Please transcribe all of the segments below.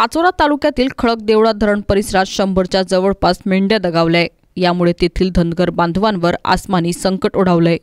पाचोरा तालुक्यातील खडक देवळा धरण परिसरात शंभरच्या जवळपास मेंढ्या दगावल्या यामुळे तेथील धनगर बांधवांवर आसमानी संकट ओढावलंय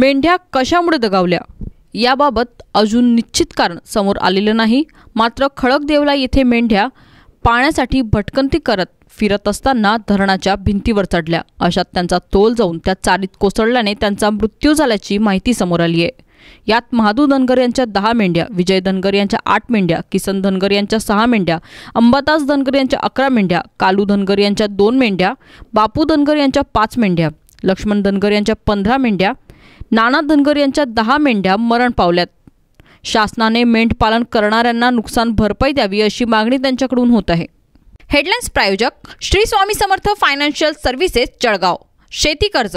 मेंढ्या कशामुळे दगावल्या याबाबत अजून निश्चित कारण समोर आलेलं नाही मात्र खडक येथे मेंढ्या पाण्यासाठी भटकंती करत फिरत असताना धरणाच्या भिंतीवर चढल्या अशात त्यांचा तोल जाऊन त्या चारीत कोसळल्याने त्यांचा मृत्यू झाल्याची माहिती समोर आली आहे यात महादू धनगर यांच्या दहा मेंढ्या विजय धनगर यांच्या आठ मेंढ्या किसन धनगर यांच्या सहा मेंढ्या अंबादास धनगर यांच्या अकरा मेंढ्या कालू धनगर यांच्या दोन मेंढ्या बापू धनगर यांच्या पाच मेंढ्या लक्ष्मण धनगर यांच्या पंधरा मेंढ्या नाना धनगर यांच्या दहा मेंढ्या मरण पावल्यात शासनाने मेंढपालन करणाऱ्यांना नुकसान भरपाई द्यावी अशी मागणी त्यांच्याकडून होत आहे हेडलाईन्स प्रायोजक श्री स्वामी समर्थ फायनान्शियल सर्व्हिसेस जळगाव शेती कर्ज